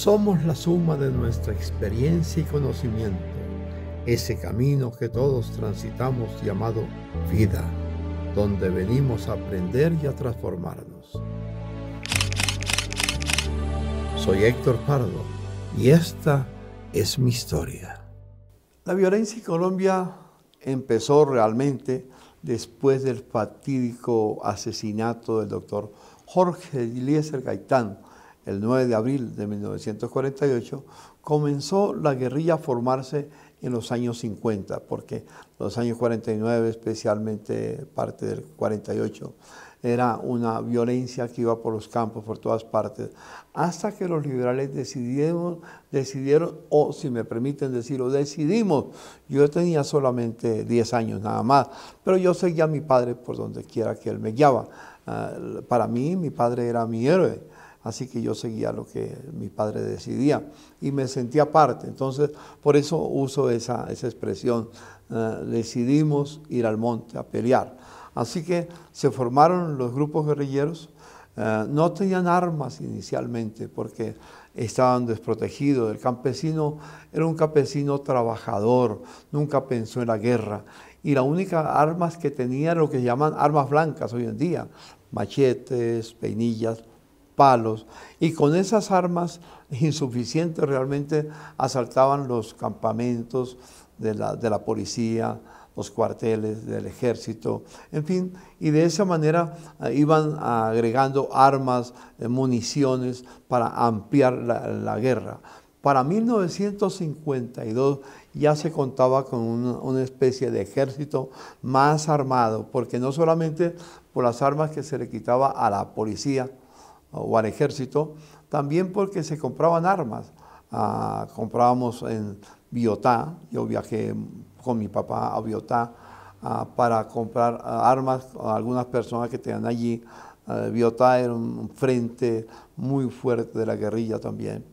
Somos la suma de nuestra experiencia y conocimiento, ese camino que todos transitamos llamado vida, donde venimos a aprender y a transformarnos. Soy Héctor Pardo y esta es mi historia. La violencia en Colombia empezó realmente después del fatídico asesinato del doctor Jorge Eliezer Gaitán, el 9 de abril de 1948, comenzó la guerrilla a formarse en los años 50, porque los años 49, especialmente parte del 48, era una violencia que iba por los campos, por todas partes, hasta que los liberales decidieron, decidieron o si me permiten decirlo, decidimos. Yo tenía solamente 10 años nada más, pero yo seguía a mi padre por donde quiera que él me guiaba. Ah, para mí, mi padre era mi héroe Así que yo seguía lo que mi padre decidía y me sentía parte. Entonces, por eso uso esa, expresión. Eh, decidimos ir al monte a pelear. Así que se formaron los grupos guerrilleros. Eh, no tenían armas inicialmente porque estaban desprotegidos. El campesino era un campesino trabajador, nunca pensó en la guerra. Y la únicas armas que tenía eran lo que llaman armas blancas hoy en día, machetes, peinillas, palos y con esas armas insuficientes realmente asaltaban los campamentos de la, policía, los cuarteles del ejército, en fin, y de esa manera eh, iban agregando armas, eh, municiones para ampliar la, guerra. Para 1952 ya se contaba con una especie de ejército más armado, porque no solamente por las armas que se le quitaba a la policía, o al ejército, también porque se compraban armas. Ah, comprábamos en Biotá, yo viajé con mi papá a Biotá ah, para comprar ah, armas a algunas personas que tenían allí. Biotá era un frente muy fuerte de la guerrilla también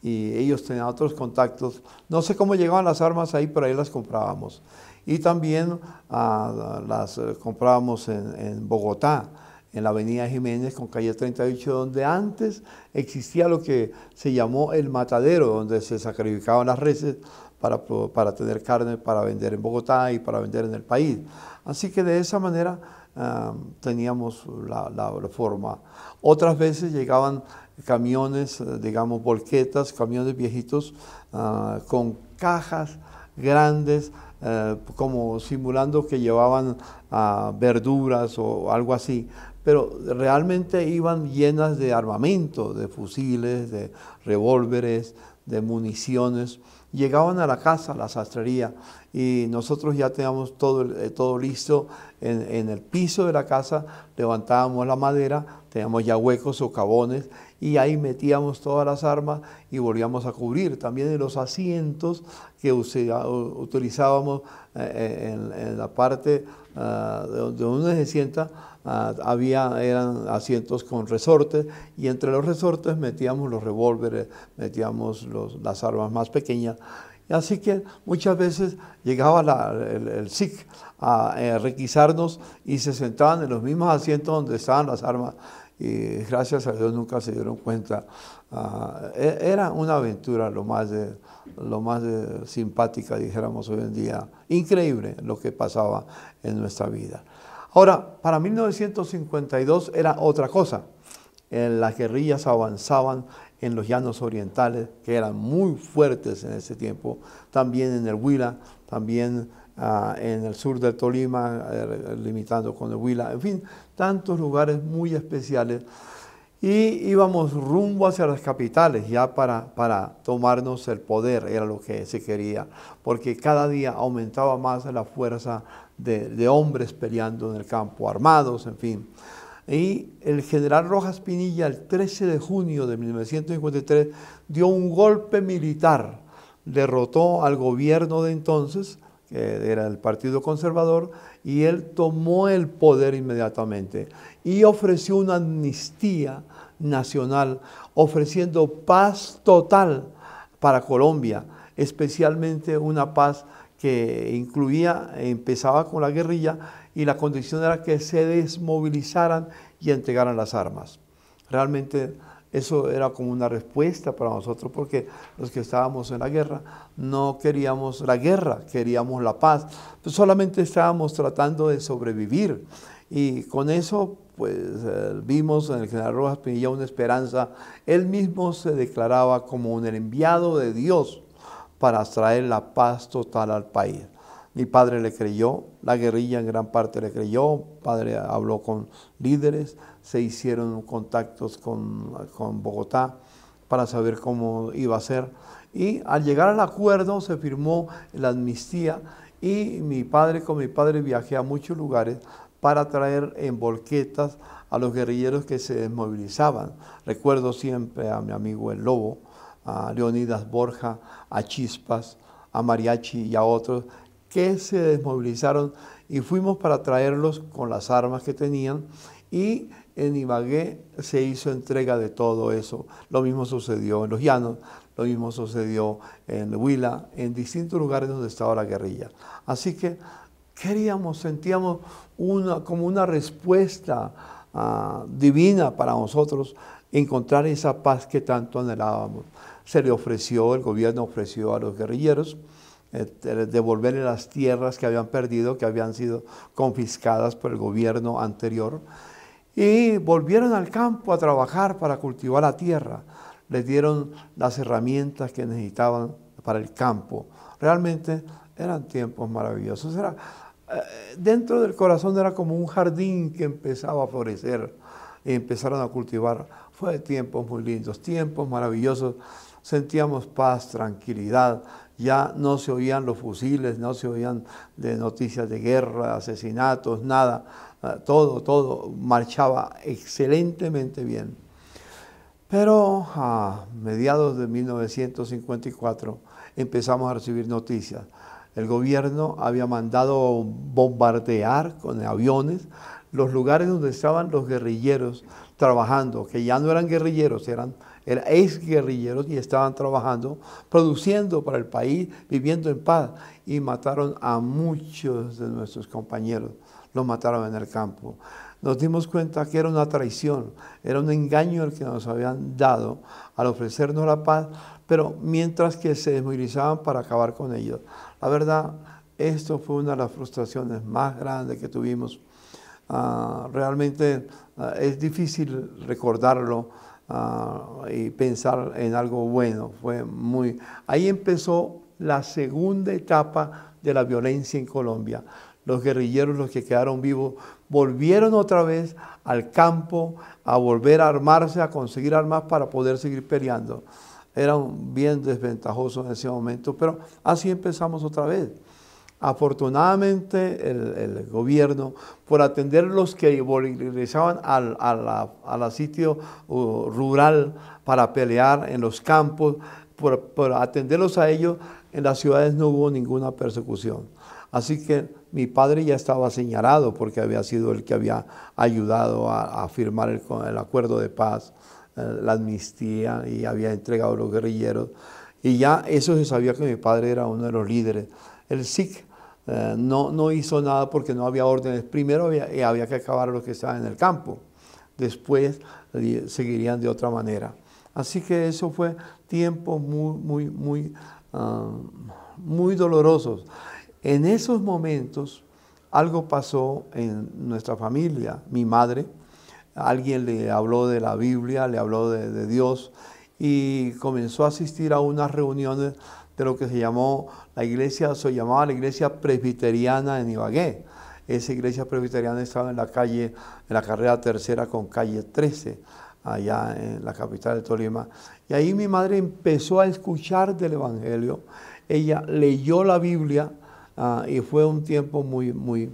y ellos tenían otros contactos. No sé cómo llegaban las armas ahí, pero ahí las comprábamos. Y también las eh, comprábamos en Bogotá, en la avenida Jiménez con calle 38, donde antes existía lo que se llamó el matadero, donde se sacrificaban las reses para, tener carne para vender en Bogotá y para vender en el país. Así que de esa manera teníamos la, la, forma. Otras veces llegaban camiones, digamos, volquetas, camiones viejitos ah, con cajas grandes, eh, como simulando que llevaban ah, verduras o algo así pero realmente iban llenas de armamento, de fusiles, de revólveres, de municiones. Llegaban a la casa, a la sastrería, y nosotros ya teníamos todo, eh, todo listo en, en, el piso de la casa, levantábamos la madera, teníamos ya huecos o cabones, y ahí metíamos todas las armas y volvíamos a cubrir. También en los asientos que utilizábamos en, la parte uh, donde uno se sienta, ah, había, eran asientos con resortes y entre los resortes metíamos los revólveres, metíamos las armas más pequeñas. Así que muchas veces llegaba el, SIC a eh, requisarnos y se sentaban en los mismos asientos donde estaban las armas y gracias a Dios nunca se dieron cuenta Ah, e, era una aventura lo más, lo más simpática, dijéramos hoy en día, increíble lo que pasaba en nuestra vida. Ahora, para 1952 era otra cosa. Las guerrillas avanzaban en los llanos orientales, que eran muy fuertes en ese tiempo, también en el Huila, también ah, en el sur del Tolima, eh, limitando con el Huila, en fin, tantos lugares muy especiales y íbamos rumbo hacia las capitales ya para, para tomarnos el poder, era lo que se quería, porque cada día aumentaba más la fuerza de, de hombres peleando en el campo, armados, en fin. Y el general Rojas Pinilla el 13 de junio de 1953 dio un golpe militar, derrotó al gobierno de entonces, que era el Partido Conservador, y él tomó el poder inmediatamente y ofreció una amnistía nacional, ofreciendo paz total para Colombia, especialmente una paz que incluía, empezaba con la guerrilla y la condición era que se desmovilizaran y entregaran las armas. Realmente eso era como una respuesta para nosotros porque los que estábamos en la guerra no queríamos la guerra, queríamos la paz, solamente estábamos tratando de sobrevivir y con eso pues eh, vimos en el general Rojas Pinilla una esperanza. Él mismo se declaraba como un enviado de Dios para traer la paz total al país. Mi padre le creyó, la guerrilla en gran parte le creyó, padre habló con líderes, se hicieron contactos con, con Bogotá para saber cómo iba a ser. Y al llegar al acuerdo se firmó la amnistía y mi padre, con mi padre viajé a muchos lugares para traer en volquetas a los guerrilleros que se desmovilizaban. Recuerdo siempre a mi amigo el Lobo, a Leonidas Borja, a Chispas, a Mariachi y a otros que se desmovilizaron y fuimos para traerlos con las armas que tenían y en Ibagué se hizo entrega de todo eso. Lo mismo sucedió en Los Llanos, lo mismo sucedió en Huila, en distintos lugares donde estaba la guerrilla. Así que Queríamos, sentíamos una, como una respuesta ah, divina para nosotros encontrar esa paz que tanto anhelábamos. Se le ofreció, el gobierno ofreció a los guerrilleros eh, devolverles devolverle las tierras que habían perdido, que habían sido confiscadas por el gobierno anterior, y volvieron al campo a trabajar para cultivar la tierra. Les dieron las herramientas que necesitaban para el campo. Realmente eran tiempos maravillosos. Era eh, dentro del corazón era como un jardín que empezaba a florecer y empezaron a cultivar. Fue tiempos muy lindos, tiempos maravillosos. Sentíamos paz, tranquilidad. Ya no se oían los fusiles, no se oían de noticias de guerra, asesinatos, nada. Eh, todo, todo marchaba excelentemente bien. Pero a mediados de 1954 empezamos a recibir noticias el gobierno había mandado bombardear con aviones los lugares donde estaban los guerrilleros trabajando, que ya no eran guerrilleros, eran, ex guerrilleros y estaban trabajando, produciendo para el país, viviendo en paz. Y mataron a muchos de nuestros compañeros, los mataron en el campo. Nos dimos cuenta que era una traición, era un engaño el que nos habían dado al ofrecernos la paz, pero mientras que se desmovilizaban para acabar con ellos. La verdad, esto fue una de las frustraciones más grandes que tuvimos. Ah, realmente ah, es difícil recordarlo ah, y pensar en algo bueno. Fue muy... Ahí empezó la segunda etapa de la violencia en Colombia. Los guerrilleros, los que quedaron vivos, volvieron otra vez al campo a volver a armarse, a conseguir armas para poder seguir peleando era bien desventajoso en ese momento, pero así empezamos otra vez. Afortunadamente el, gobierno, por atender los que volvían al, la al, sitio uh, rural para pelear en los campos, por, atenderlos a ellos, en las ciudades no hubo ninguna persecución. Así que mi padre ya estaba señalado porque había sido el que había ayudado a, firmar el acuerdo de paz eh, la amnistía y había entregado a los guerrilleros. Y ya eso se sabía que mi padre era uno de los líderes. El SIC eh, no, no hizo nada porque no había órdenes. Primero había, eh, que acabar lo los que estaban en el campo. Después seguirían de otra manera. Así que eso fue tiempos muy, muy, muy, ah, muy dolorosos. En esos momentos algo pasó en nuestra familia. Mi madre, alguien le habló de la Biblia, le habló de, Dios y comenzó a asistir a unas reuniones de lo que se llamó la iglesia, se llamaba la iglesia presbiteriana en Ibagué. Esa iglesia presbiteriana estaba en la calle, en la carrera tercera con calle 13, allá en la capital de Tolima. Y ahí mi madre empezó a escuchar del Evangelio. Ella leyó la Biblia ah, y fue un tiempo muy, muy,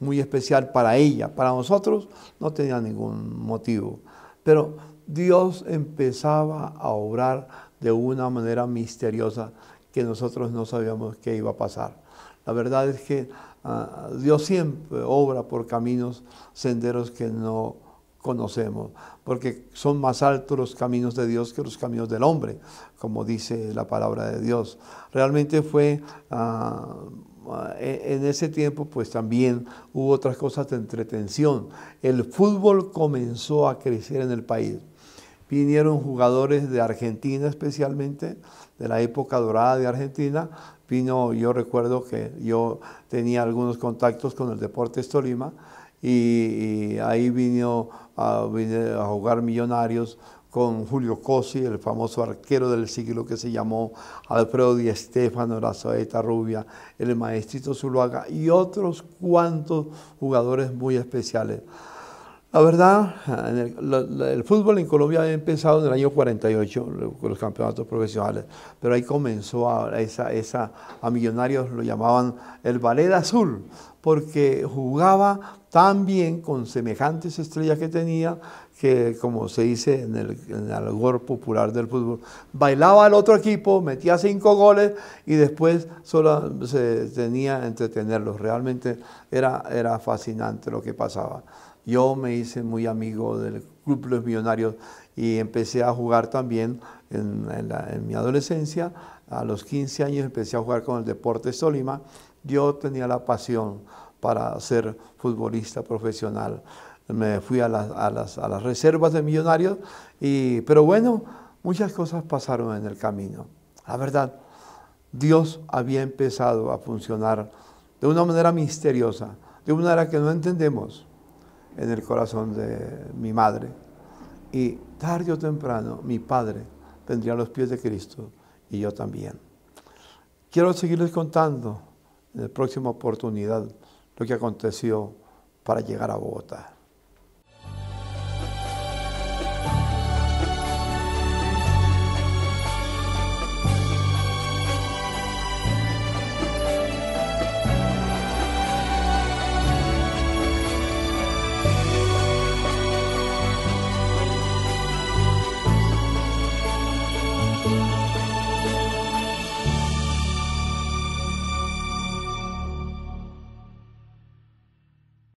muy especial para ella. Para nosotros no tenía ningún motivo. Pero Dios empezaba a obrar de una manera misteriosa que nosotros no sabíamos qué iba a pasar. La verdad es que ah, Dios siempre obra por caminos, senderos que no conocemos, porque son más altos los caminos de Dios que los caminos del hombre, como dice la palabra de Dios. Realmente fue ah, eh, en ese tiempo pues también hubo otras cosas de entretención. El fútbol comenzó a crecer en el país. Vinieron jugadores de Argentina especialmente, de la época dorada de Argentina. Vino, yo recuerdo que yo tenía algunos contactos con el Deportes Tolima y, ahí vino a jugar Millonarios, con Julio Cosi, el famoso arquero del siglo que se llamó Alfredo Di Estefano, la Zoeta Rubia, el maestrito Zuluaga y otros cuantos jugadores muy especiales. La verdad, el, fútbol en Colombia había empezado en el año 48 con los campeonatos profesionales, pero ahí comenzó a, esa, a Millonarios lo llamaban el ballet azul, porque jugaba tan bien con semejantes estrellas que tenía que, como se dice en el, en popular del fútbol, bailaba al otro equipo, metía cinco goles y después solo se tenía entretenerlos. Realmente era, era fascinante lo que pasaba. Yo me hice muy amigo del Club Los Millonarios y empecé a jugar también en, mi adolescencia. A los 15 años empecé a jugar con el Deportes Tolima. Yo tenía la pasión para ser futbolista profesional. Me fui a las, a las reservas de Millonarios, y, pero bueno, muchas cosas pasaron en el camino. La verdad, Dios había empezado a funcionar de una manera misteriosa, de una manera que no entendemos en el corazón de mi madre. Y tarde o temprano mi padre tendría los pies de Cristo y yo también. Quiero seguirles contando en la próxima oportunidad lo que aconteció para llegar a Bogotá.